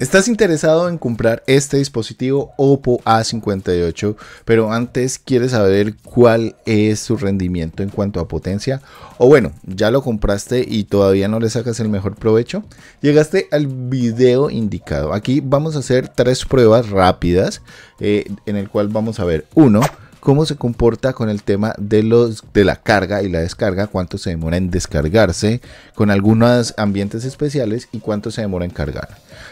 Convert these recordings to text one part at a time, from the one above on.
¿Estás interesado en comprar este dispositivo Oppo A58, pero antes quieres saber cuál es su rendimiento en cuanto a potencia? O bueno, ya lo compraste y todavía no le sacas el mejor provecho. Llegaste al video indicado. Aquí vamos a hacer tres pruebas rápidas eh, en el cual vamos a ver uno cómo se comporta con el tema de, los, de la carga y la descarga, cuánto se demora en descargarse con algunos ambientes especiales y cuánto se demora en cargar.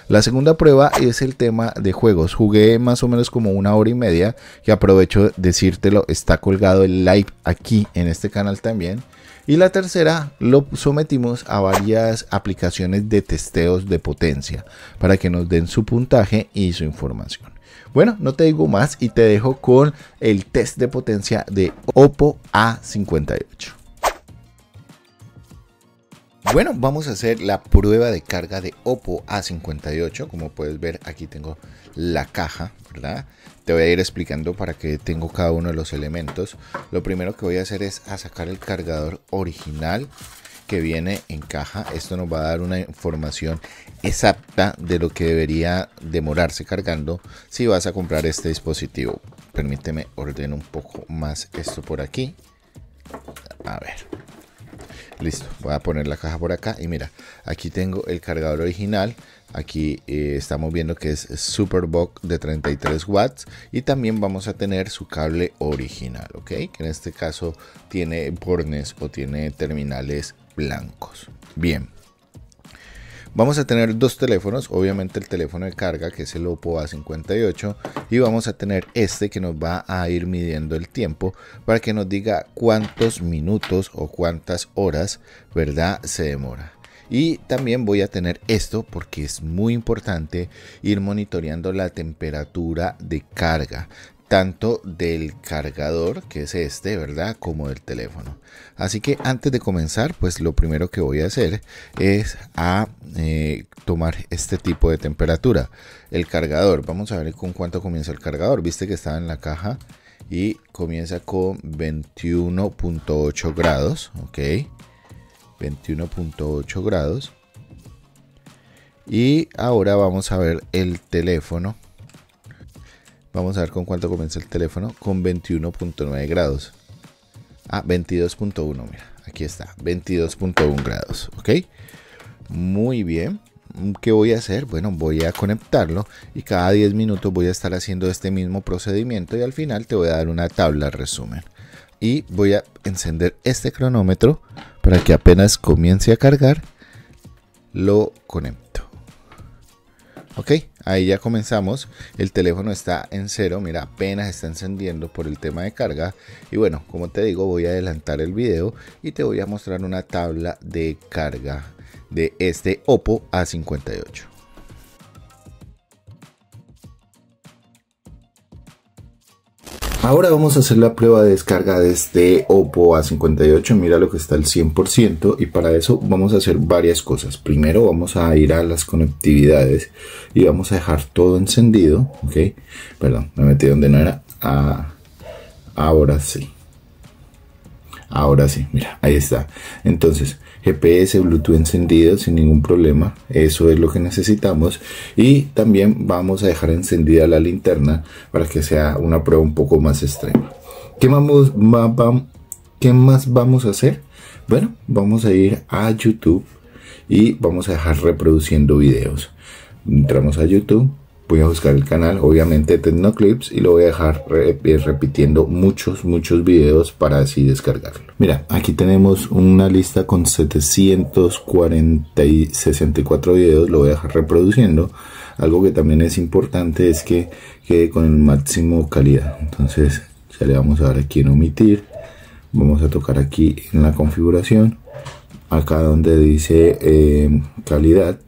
La segunda prueba es el tema de juegos. Jugué más o menos como una hora y media, que aprovecho decírtelo, está colgado el live aquí en este canal también. Y la tercera lo sometimos a varias aplicaciones de testeos de potencia para que nos den su puntaje y su información. Bueno, no te digo más y te dejo con el test de potencia de Oppo A58. Bueno, vamos a hacer la prueba de carga de Oppo A58. Como puedes ver, aquí tengo la caja, ¿verdad? Te voy a ir explicando para qué tengo cada uno de los elementos. Lo primero que voy a hacer es a sacar el cargador original que viene en caja. Esto nos va a dar una información exacta de lo que debería demorarse cargando si vas a comprar este dispositivo. Permíteme orden un poco más esto por aquí. A ver. Listo, voy a poner la caja por acá y mira, aquí tengo el cargador original. Aquí eh, estamos viendo que es Superbox de 33 watts y también vamos a tener su cable original, ¿ok? Que en este caso tiene bornes o tiene terminales blancos. Bien. Vamos a tener dos teléfonos, obviamente el teléfono de carga que es el Oppo A58 y vamos a tener este que nos va a ir midiendo el tiempo para que nos diga cuántos minutos o cuántas horas, ¿verdad? Se demora. Y también voy a tener esto porque es muy importante ir monitoreando la temperatura de carga tanto del cargador, que es este, ¿verdad? Como del teléfono. Así que antes de comenzar, pues lo primero que voy a hacer es a eh, tomar este tipo de temperatura. El cargador, vamos a ver con cuánto comienza el cargador. Viste que estaba en la caja y comienza con 21.8 grados, ¿ok? 21.8 grados. Y ahora vamos a ver el teléfono Vamos a ver con cuánto comienza el teléfono. Con 21.9 grados. Ah, 22.1, mira. Aquí está, 22.1 grados, ¿ok? Muy bien. ¿Qué voy a hacer? Bueno, voy a conectarlo y cada 10 minutos voy a estar haciendo este mismo procedimiento y al final te voy a dar una tabla resumen. Y voy a encender este cronómetro para que apenas comience a cargar, lo conecto. ¿Ok? Ahí ya comenzamos, el teléfono está en cero, mira apenas está encendiendo por el tema de carga y bueno, como te digo voy a adelantar el video y te voy a mostrar una tabla de carga de este Oppo A58. Ahora vamos a hacer la prueba de descarga de este Oppo A58, mira lo que está al 100% y para eso vamos a hacer varias cosas. Primero vamos a ir a las conectividades y vamos a dejar todo encendido, ok, perdón, me metí donde no era, ah, ahora sí. Ahora sí, mira, ahí está. Entonces, GPS, Bluetooth encendido sin ningún problema. Eso es lo que necesitamos. Y también vamos a dejar encendida la linterna para que sea una prueba un poco más extrema. ¿Qué, vamos, más vamos a hacer? Bueno, vamos a ir a YouTube y vamos a dejar reproduciendo videos. Entramos a YouTube voy a buscar el canal obviamente Tecnoclips y lo voy a dejar eh, repitiendo muchos muchos videos para así descargarlo mira aquí tenemos una lista con 7464 videos lo voy a dejar reproduciendo algo que también es importante es que quede con el máximo calidad entonces ya le vamos a dar aquí en omitir vamos a tocar aquí en la configuración acá donde dice eh, calidad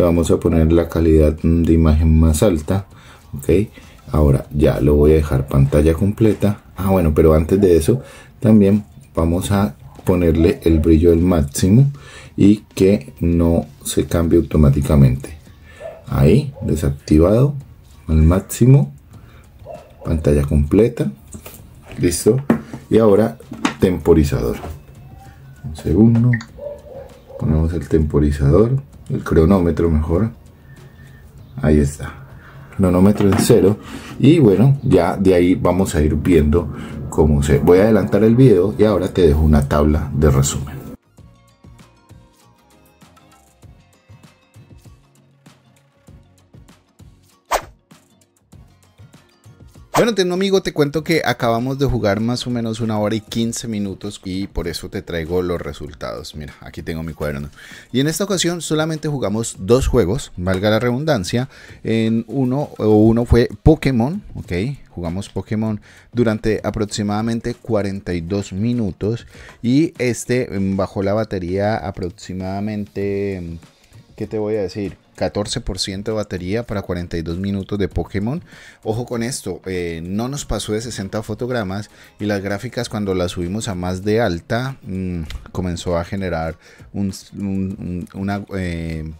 vamos a poner la calidad de imagen más alta ok ahora ya lo voy a dejar pantalla completa ah bueno pero antes de eso también vamos a ponerle el brillo al máximo y que no se cambie automáticamente ahí desactivado al máximo pantalla completa listo y ahora temporizador un segundo ponemos el temporizador el cronómetro mejor ahí está cronómetro en cero y bueno ya de ahí vamos a ir viendo cómo se voy a adelantar el video y ahora te dejo una tabla de resumen Bueno, tengo amigo, te cuento que acabamos de jugar más o menos una hora y 15 minutos y por eso te traigo los resultados. Mira, aquí tengo mi cuaderno. Y en esta ocasión solamente jugamos dos juegos, valga la redundancia. En uno, uno fue Pokémon, ok, jugamos Pokémon durante aproximadamente 42 minutos y este mm, bajó la batería aproximadamente, mm, ¿qué te voy a decir? 14% de batería para 42 minutos de Pokémon. Ojo con esto, eh, no nos pasó de 60 fotogramas y las gráficas cuando las subimos a más de alta mm, comenzó a generar un, una, eh,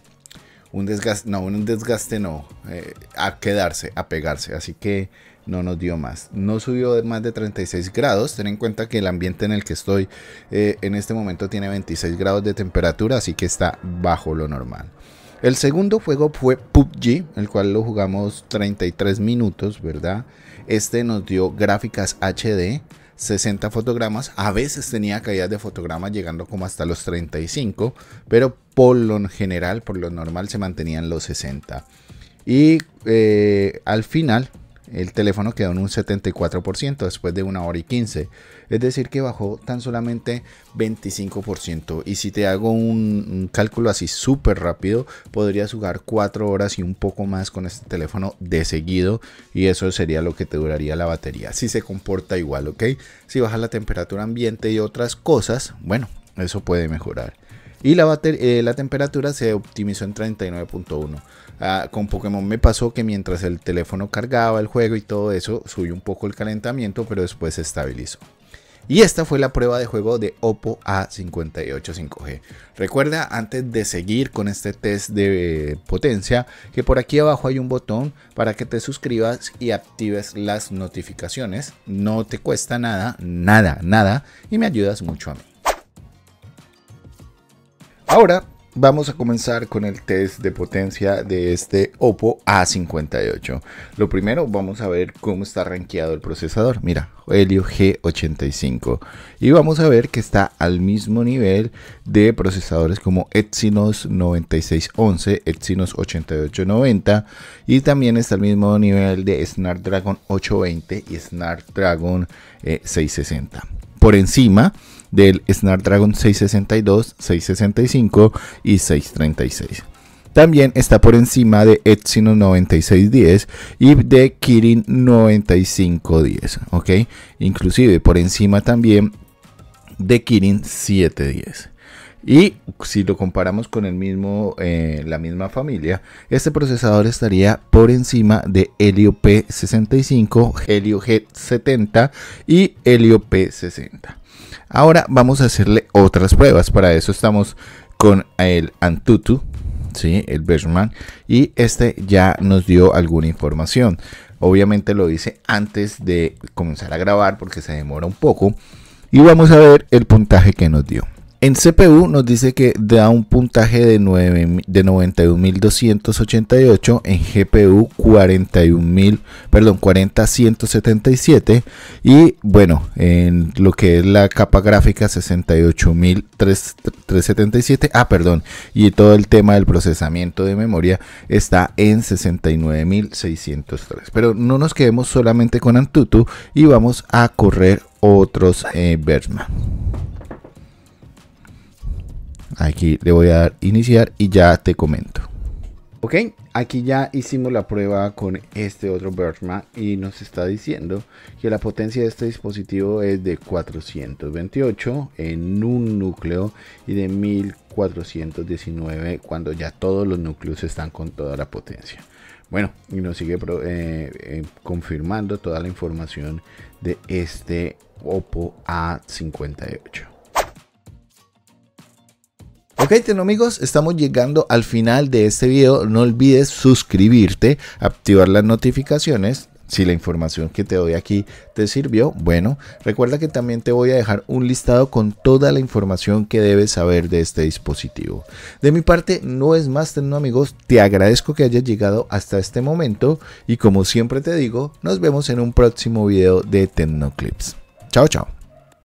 desgaste, no, un desgaste no, eh, a quedarse, a pegarse. Así que no nos dio más. No subió de más de 36 grados. Ten en cuenta que el ambiente en el que estoy en este momento tiene 26 grados de temperatura, así que está bajo lo normal. El segundo juego fue PUBG, el cual lo jugamos 33 minutos, ¿verdad? Este nos dio gráficas HD, 60 fotogramas, a veces tenía caídas de fotogramas llegando como hasta los 35, pero por lo general, por lo normal se mantenían los 60. Y eh, al final el teléfono quedó en un 74% después de una hora y 15. Es decir, que bajó tan solamente 25%. Y si te hago un, cálculo así súper rápido, podrías jugar 4 horas y un poco más con este teléfono de seguido. Y eso sería lo que te duraría la batería. Si se comporta igual, ¿ok? Si baja la temperatura ambiente y otras cosas, bueno, eso puede mejorar. Y eh, la, temperatura se optimizó en 39.1. Ah, con Pokémon me pasó que mientras el teléfono cargaba el juego y todo eso, subió un poco el calentamiento, pero después se estabilizó. Y esta fue la prueba de juego de Oppo A58 5G. Recuerda antes de seguir con este test de eh, potencia que por aquí abajo hay un botón para que te suscribas y actives las notificaciones. No te cuesta nada, nada, nada y me ayudas mucho a mí. Ahora vamos a comenzar con el test de potencia de este Oppo A58. Lo primero vamos a ver cómo está rankeado el procesador. Mira, Helio G85. Y vamos a ver que está al mismo nivel de procesadores como Exynos 9611, Exynos 8890 y también está al mismo nivel de Snapdragon 820 y Snapdragon Dragon eh, 660. Por encima del Snapdragon 662, 665 y 636. También está por encima de Exynos 9610 y de Kirin 9510, ¿ok? Inclusive por encima también de Kirin 710. Y si lo comparamos con el mismo, eh, la misma familia, este procesador estaría por encima de Helio P65, Helio G70 y Helio P60. Ahora vamos a hacerle otras pruebas. Para eso estamos con el Antutu, el Berman, y este ya nos dio alguna información. Obviamente lo hice antes de comenzar a grabar porque se demora un poco. Y vamos a ver el puntaje que nos dio. En CPU nos dice que da un puntaje de, de 91.288, en GPU 41.000, perdón, 40.177 y bueno, en lo que es la capa gráfica 68.377, ah, perdón, y todo el tema del procesamiento de memoria está en 69.603. Pero no nos quedemos solamente con Antutu y vamos a correr otros eh, Aquí le voy a dar iniciar y ya te comento. Ok, aquí ya hicimos la prueba con este otro bergman y nos está diciendo que la potencia de este dispositivo es de 428 en un núcleo y de 1419 cuando ya todos los núcleos están con toda la potencia. Bueno, y nos sigue eh, eh, confirmando toda la información de este Oppo A58. Ok, amigos, estamos llegando al final de este video. No olvides suscribirte, activar las notificaciones. Si la información que te doy aquí te sirvió, bueno, recuerda que también te voy a dejar un listado con toda la información que debes saber de este dispositivo. De mi parte, no es más, tenno amigos, te agradezco que hayas llegado hasta este momento y como siempre te digo, nos vemos en un próximo video de Tecnoclips. Chao, chao.